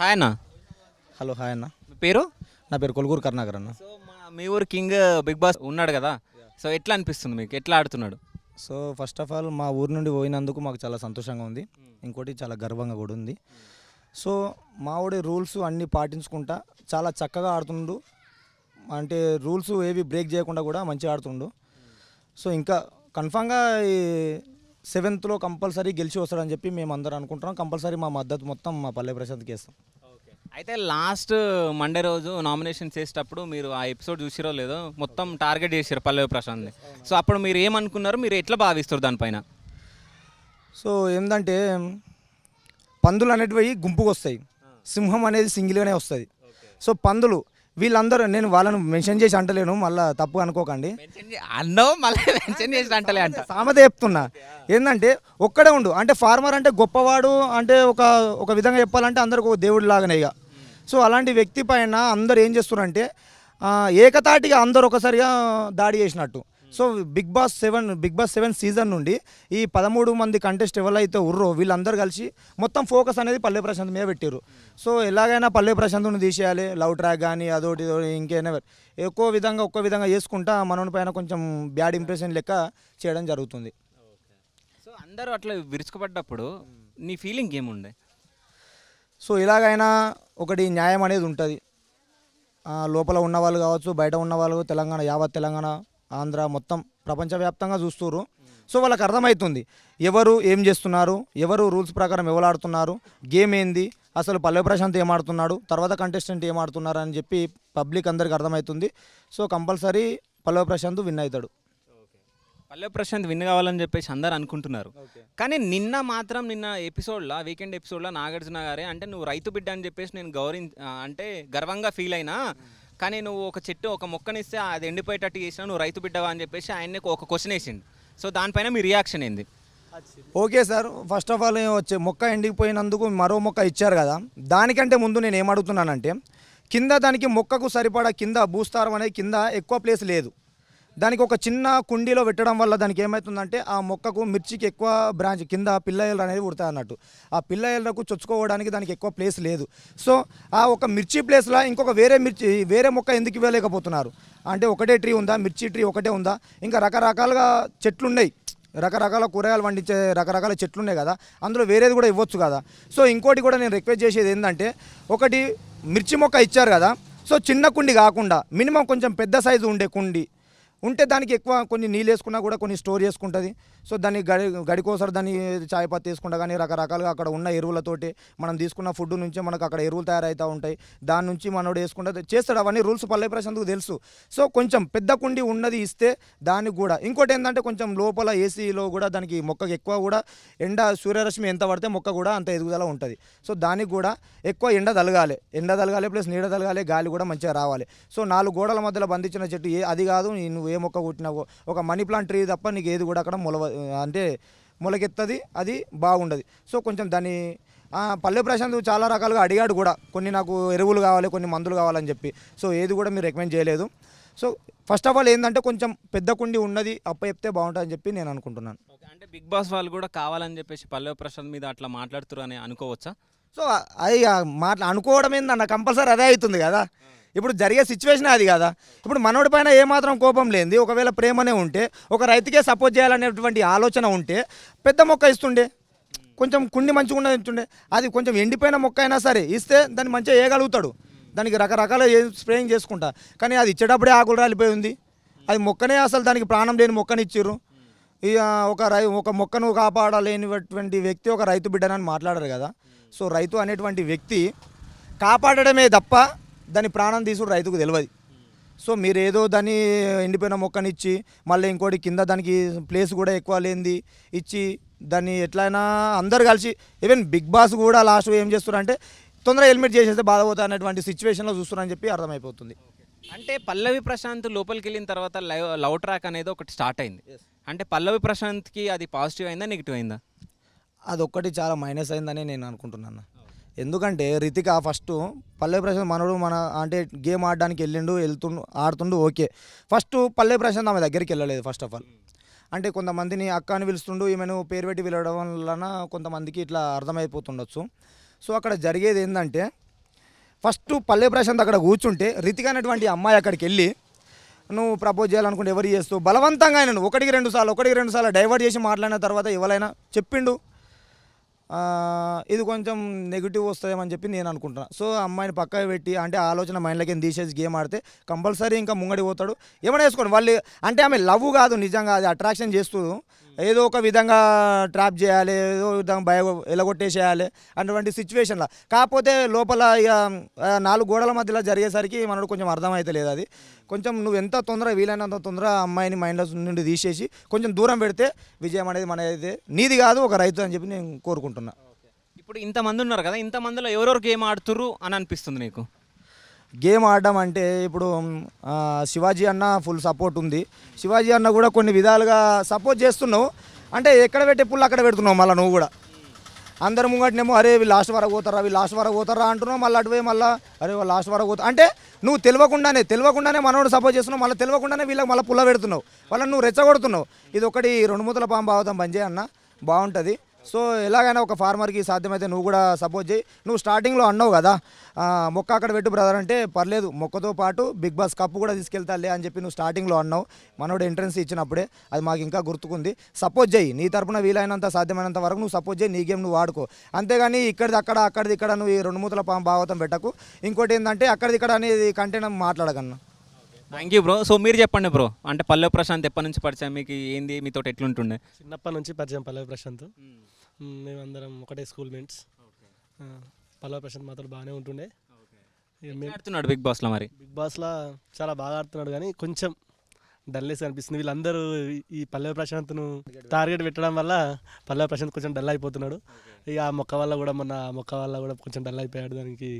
Hi అన్న hello hi అన్న మీ పేరు నా పేరు కొలుగూరు కర్ణాకర్ అన్న సో మా మీ ఊరు కింగ్ బిగ్ బాస్ ఉన్నాడు కదా సో ఎట్లా అనిపిస్తుంది మీకు ఎట్లా ఆడుతున్నాడు సో ఫస్ట్ ఆఫ్ ఆల్ మా ఊరు నుండి పోయినందుకు మాకు చాలా సంతోషంగా ఉంది ఇంకోటి చాలా గర్వంగా కూడా ఉంది సో మావిడి రూల్స్ అన్నీ పాటించుకుంటా చాలా చక్కగా ఆడుతుండు అంటే రూల్స్ ఏవి బ్రేక్ చేయకుండా కూడా మంచిగా ఆడుతుండు సో ఇంకా కన్ఫామ్గా సెవెంత్లో కంపల్సరీ గెలిచి వస్తాడని చెప్పి మేము అందరం అనుకుంటున్నాం కంపల్సరీ మా మద్దతు మొత్తం మా పల్లె ప్రశాంత్కి ఇస్తాం అయితే లాస్ట్ మండే రోజు నామినేషన్ చేసేటప్పుడు మీరు ఆ ఎపిసోడ్ చూసిరో లేదో మొత్తం టార్గెట్ చేసారు పల్లవి ప్రశాంత్ సో అప్పుడు మీరు ఏమనుకున్నారు మీరు ఎట్లా భావిస్తారు దానిపైన సో ఏంటంటే పందులు అనేటివి గుంపుకు వస్తాయి సింహం అనేది సింగిల్గానే వస్తుంది సో పందులు వీళ్ళందరూ నేను వాళ్ళను మెన్షన్ చేసి అంటలేను మళ్ళీ తప్పు అనుకోకండి అన్నో మళ్ళీ మెన్షన్ సామెత చెప్తున్నా ఏంటంటే ఒక్కడే ఉండు అంటే ఫార్మర్ అంటే గొప్పవాడు అంటే ఒక ఒక విధంగా చెప్పాలంటే అందరికి ఒక దేవుడు లాగానే ఇక సో అలాంటి వ్యక్తి పైన అందరు ఏం చేస్తున్నారంటే ఏకతాటిగా అందరు ఒకసారిగా దాడి చేసినట్టు so Bigg Boss seven Bigg Boss seven season నుండి ఈ పదమూడు మంది కంటెస్ట్ ఎవరైతే ఉర్రో వీళ్ళందరూ కలిసి మొత్తం ఫోకస్ అనేది పల్లె ప్రశాంత్ మీద పెట్టారు సో ఎలాగైనా పల్లె ప్రశాంత్ని తీసేయాలి లవ్ ట్రాక్ కానీ అదోటి ఇంకేనా ఎక్కువ విధంగా ఒక్కో విధంగా చేసుకుంటా మనోని పైన కొంచెం బ్యాడ్ ఇంప్రెషన్ లెక్క చేయడం జరుగుతుంది సో అందరూ అట్లా విరుచుకుపడ్డప్పుడు నీ ఫీలింగ్ ఏముండే సో ఇలాగైనా ఒకటి న్యాయం అనేది ఉంటుంది లోపల ఉన్నవాళ్ళు కావచ్చు బయట ఉన్నవాళ్ళు తెలంగాణ యావత్ తెలంగాణ ఆంధ్ర మొత్తం ప్రపంచవ్యాప్తంగా చూస్తున్నారు సో వాళ్ళకి అర్థమవుతుంది ఎవరు ఏం చేస్తున్నారు ఎవరు రూల్స్ ప్రకారం ఎవలాడుతున్నారు గేమ్ ఏంది అసలు పల్లె ప్రశాంత్ ఏమాడుతున్నాడు తర్వాత కంటెస్టెంట్ ఏమాడుతున్నారు అని చెప్పి పబ్లిక్ అందరికి అర్థమవుతుంది సో కంపల్సరీ పల్లె ప్రశాంత్ విన్ అవుతాడు పల్లె ప్రశాంత్ విన్ కావాలని చెప్పేసి అందరు అనుకుంటున్నారు కానీ నిన్న మాత్రం నిన్న ఎపిసోడ్లో వీకెండ్ ఎపిసోడ్లో నాగార్జున గారే అంటే నువ్వు రైతు బిడ్డ అని చెప్పేసి నేను గౌరవ అంటే గర్వంగా ఫీల్ అయినా కానీ నువ్వు ఒక చెట్టు ఒక మొక్కనిస్తే అది ఎండిపోయేటట్టు చేసినా నువ్వు రైతు బిడ్డవా అని చెప్పేసి ఆయన్ని ఒక క్వశ్చన్ వేసిండు సో దానిపైన మీ రియాక్షన్ ఏంది okay sir first of all వచ్చే మొక్క ఎండిపోయినందుకు మరో మొక్క ఇచ్చారు కదా దానికంటే ముందు నేను ఏమడుగుతున్నానంటే కింద దానికి మొక్కకు సరిపడా కింద భూస్థారం అనేది కింద ఎక్కువ ప్లేస్ లేదు దానికి ఒక చిన్న కుండీలో పెట్టడం వల్ల దానికి ఏమవుతుందంటే ఆ మొక్కకు మిర్చికి ఎక్కువ బ్రాంచ్ కింద పిల్లయలు అనేది పుడతాయి అన్నట్టు ఆ పిల్లయలకు చొచ్చుకోవడానికి దానికి ఎక్కువ ప్లేస్ లేదు సో ఆ ఒక మిర్చి ప్లేస్లో ఇంకొక వేరే మిర్చి వేరే మొక్క ఎందుకు ఇవ్వలేకపోతున్నారు అంటే ఒకటే ట్రీ ఉందా మిర్చి ట్రీ ఒకటే ఉందా ఇంకా రకరకాలుగా చెట్లున్నాయి రకరకాల కూరగాయలు పండించే రకరకాల చెట్లు ఉన్నాయి కదా అందులో వేరేది కూడా ఇవ్వచ్చు కదా సో ఇంకోటి కూడా నేను రిక్వెస్ట్ చేసేది ఏంటంటే ఒకటి మిర్చి మొక్క ఇచ్చారు కదా సో చిన్న కుండి కాకుండా మినిమం కొంచెం పెద్ద సైజు ఉండే కుండి ఉంటే దానికి ఎక్కువ కొన్ని నీళ్ళు వేసుకున్నా కూడా కొన్ని స్టోర్ చేసుకుంటుంది సో దాన్ని గడి గడికోసారి దాన్ని చాయ్ పత్తి వేసుకుంటా కానీ రకరకాలుగా అక్కడ ఉన్న ఎరువులతోటి మనం తీసుకున్న ఫుడ్ నుంచి మనకు అక్కడ ఎరువులు తయారవుతూ ఉంటాయి దాని నుంచి మనోడు వేసుకుంటే చేస్తాడు అవన్నీ రూల్స్ పల్లె ప్రశాంత్కు తెలుసు సో కొంచెం పెద్ద కుండి ఉన్నది ఇస్తే దానికి కూడా ఇంకోటి ఏంటంటే కొంచెం లోపల ఏసీలో కూడా దానికి మొక్కకు ఎక్కువ కూడా ఎండ సూర్యరశ్మి ఎంత పడితే మొక్క కూడా అంత ఎదుగుదల ఉంటుంది సో దానికి కూడా ఎక్కువ ఎండ తలగాలి ఎండ తలగాలి ప్లస్ నీడ తలగాలి గాలి కూడా మంచిగా రావాలి సో నాలుగు గోడల మధ్యలో బంధించిన చెట్టు ఏ అది కాదు నువ్వు నువ్వు ఏ మొక్క కొట్టినావో ఒక మనీ ప్లాంట్ ట్రీ తప్ప నీకు ఏది కూడా అక్కడ మొలవ అంటే మొలకెత్తది అది బాగుండదు సో కొంచెం దాని పల్లె ప్రశాంత్ చాలా రకాలుగా అడిగాడు కూడా కొన్ని నాకు ఎరువులు కావాలి కొన్ని మందులు కావాలని చెప్పి సో ఏది కూడా మీరు రికమెండ్ చేయలేదు సో ఫస్ట్ ఆఫ్ ఆల్ ఏంటంటే కొంచెం పెద్ద కుండి ఉన్నది అప్ప చెప్తే బాగుంటుందని చెప్పి నేను అనుకుంటున్నాను అంటే బిగ్ బాస్ వాళ్ళు కూడా కావాలని చెప్పేసి పల్లె ప్రశాంత్ మీద అట్లా మాట్లాడుతురు అని అనుకోవచ్చా సో అది మాట్లా అనుకోవడం ఏంటన్నా కంపల్సరీ అదే అవుతుంది కదా ఇప్పుడు జరిగే సిచ్యువేషన్ అది కదా ఇప్పుడు మనోడి పైన ఏమాత్రం కోపం లేనిది ఒకవేళ ప్రేమనే ఉంటే ఒక రైతుకే సపోర్ట్ చేయాలనేటువంటి ఆలోచన ఉంటే పెద్ద మొక్క ఇస్తుండే కొంచెం కుండి మంచిగా ఉండే అది కొంచెం ఎండిపోయిన మొక్క అయినా సరే ఇస్తే దాన్ని మంచిగా వేయగలుగుతాడు దానికి రకరకాల స్ప్రేయింగ్ చేసుకుంటా కానీ అది ఇచ్చేటప్పుడే ఆకులు రాలిపోయి ఉంది అది మొక్కనే అసలు దానికి ప్రాణం లేని మొక్కని ఇచ్చారు ఇక ఒక రై ఒక మొక్కను కాపాడలేనిటువంటి వ్యక్తి ఒక రైతు బిడ్డనని మాట్లాడరు కదా సో రైతు అనేటువంటి వ్యక్తి కాపాడడమే తప్ప దాని ప్రాణం తీసుడు రైతుకు తెలియదు సో మీరు ఏదో దాన్ని ఎండిపోయిన మొక్కని ఇచ్చి మళ్ళీ ఇంకోటి కింద దానికి ప్లేస్ కూడా ఎక్కువ లేనిది ఇచ్చి దాన్ని ఎట్లయినా అందరు కలిసి ఈవెన్ బిగ్ బాస్ కూడా లాస్ట్ ఏం చేస్తున్నారంటే తొందరగా హెల్మెట్ చేసేస్తే బాధపోతా అనేటువంటి సిచ్యువేషన్లో చూస్తున్నారని చెప్పి అర్థమైపోతుంది అంటే పల్లవి ప్రశాంత్ లోపలికి వెళ్ళిన తర్వాత లైవ్ లవ్ ట్రాక్ అనేది ఒకటి స్టార్ట్ అయింది అంటే పల్లవి ప్రశాంత్కి అది పాజిటివ్ అయిందా నెగిటివ్ అయిందా అదొక్కటి చాలా మైనస్ అయిందని నేను అనుకుంటున్నాను ఎందుకంటే రితిక ఫస్ట్ పల్లె ప్రశాంత్ మనడు మన అంటే గేమ్ ఆడడానికి వెళ్ళిండు వెళ్తుండు ఆడుతుండు ఓకే ఫస్ట్ పల్లె ప్రశాంత్ ఆమె దగ్గరికి వెళ్ళలేదు ఫస్ట్ ఆఫ్ ఆల్ అంటే కొంతమందిని అక్క అని పిలుస్తుండు ఈమెను పేరు పెట్టి పిలవడం వలన కొంతమందికి ఇట్లా అర్థమైపోతుండొచ్చు సో అక్కడ జరిగేది ఏంటంటే ఫస్ట్ పల్లె ప్రశాంత్ అక్కడ కూర్చుంటే రితిక అనేటువంటి అమ్మాయి అక్కడికి వెళ్ళి నువ్వు ప్రపోజ్ చేయాలనుకుంటే ఎవరు చేస్తూ బలవంతంగా ఆయనను ఒకటికి రెండు సార్లు ఒకటికి రెండు సార్లు డైవర్ట్ చేసి మాట్లాడిన తర్వాత ఎవరైనా చెప్పిండు ఇది కొంచెం నెగిటివ్ వస్తుందేమని చెప్పి నేను అనుకుంటున్నాను సో అమ్మాయిని పక్క పెట్టి అంటే ఆలోచన మైండ్లోకి తీసేసి గేమ్ ఆడితే కంపల్సరీ ఇంకా ముంగడి పోతాడు ఏమైనా వేసుకోండి వాళ్ళు అంటే ఆమె లవ్ కాదు నిజంగా అది అట్రాక్షన్ చేస్తుంది ఏదో ఒక విధంగా ట్రాప్ చేయాలి ఏదో విధంగా భయ ఎలగొట్టేసేయాలి అటువంటి సిచ్యువేషన్లో కాకపోతే లోపల ఇక నాలుగు గోడల మధ్యలో జరిగేసరికి మనకు కొంచెం అర్థమవుతలేదు అది కొంచెం నువ్వు ఎంత తొందర వీలైనంత తొందర అమ్మాయిని మైండ్లో నుండి తీసేసి కొంచెం దూరం పెడితే విజయం అనేది మన అయితే నీది కాదు ఒక రైతు అని చెప్పి నేను కోరుకుంటున్నా ఇప్పుడు ఇంతమంది ఉన్నారు కదా ఇంతమందిలో ఎవరెవరికి ఏం ఆడుతురు అని అనిపిస్తుంది నీకు గేమ్ ఆడడం అంటే ఇప్పుడు శివాజీ అన్న ఫుల్ సపోర్ట్ ఉంది శివాజీ అన్న కూడా కొన్ని విధాలుగా సపోర్ట్ చేస్తున్నావు అంటే ఎక్కడ పెట్టే పుల్లు అక్కడ పెడుతున్నావు మళ్ళీ నువ్వు కూడా అందరు ముంగటనేమో అరే వీళ్ళు లాస్ట్ వరకు పోతారా వీళ్ళు లాస్ట్ వరకు పోతారా అంటున్నావు మళ్ళీ అటువే మళ్ళీ అరే వాళ్ళు లాస్ట్ వరకు పోతా అంటే నువ్వు తెలియకుండానే తెలియకుండానే మనోడు సపోర్ట్ చేస్తున్నావు మళ్ళీ తెలియకుండానే వీళ్ళకి మళ్ళీ పుల్ల పెడుతున్నావు వాళ్ళని నువ్వు రెచ్చగొడుతున్నావు ఇది ఒకటి రెండు మూతల పాము బాగుతాం పనిచేయ అన్న బాగుంటుంది సో ఎలాగైనా ఒక ఫార్మర్కి సాధ్యమైతే నువ్వు కూడా సపోర్ట్ చేయి నువ్వు స్టార్టింగ్లో అన్నావు కదా మొక్క అక్కడ పెట్టు బ్రదర్ అంటే పర్లేదు మొక్కతో పాటు బిగ్ బాస్ కప్పు కూడా తీసుకెళ్తాలే అని చెప్పి నువ్వు స్టార్టింగ్లో అన్నావు మనోడు ఎంట్రన్స్ ఇచ్చినప్పుడే అది మాకు ఇంకా గుర్తుకుంది సపోర్ట్ చేయి నీ తరపున వీలైనంత సాధ్యమైనంత వరకు నువ్వు సపోర్ట్ చేయి నీ గేమ్ నువ్వు వాడుకో అంతేగాని ఇక్కడిది అక్కడ అక్కడిది ఇక్కడ నువ్వు ఈ రెండు మూతల భావతం పెట్టకు ఇంకోటి ఏంటంటే అక్కడిది ఇక్కడ అనేది కంటెంట్ మాట్లాడకన్నా థ్యాంక్ యూ బ్రో సో మీరు చెప్పండి బ్రో అంటే పల్లె ప్రశాంత్ ఎప్పటి నుంచి పరిచయం మీకు ఏంది మీతో ఎట్లుంటుండే చిన్నప్పటి నుంచి పరిచయం పల్లె ప్రశాంత్ hmm. మేమందరం ఒకటే స్కూల్ మేట్స్ పల్లవ ప్రశాంత్ మాత్రం బాగానే ఉంటుండే ఆడుతున్నాడు బిగ్ బాస్లో మరి బిగ్ బాస్లో చాలా బాగా ఆడుతున్నాడు కానీ కొంచెం డల్నెస్ అనిపిస్తుంది వీళ్ళందరూ ఈ పల్లె ప్రశాంత్ను టార్గెట్ పెట్టడం వల్ల పల్లె ప్రశాంత్ కొంచెం డల్ అయిపోతున్నాడు ఇక ఆ మొక్క వల్ల కూడా మొన్న మొక్క వల్ల కూడా కొంచెం డల్ అయిపోయాడు దానికి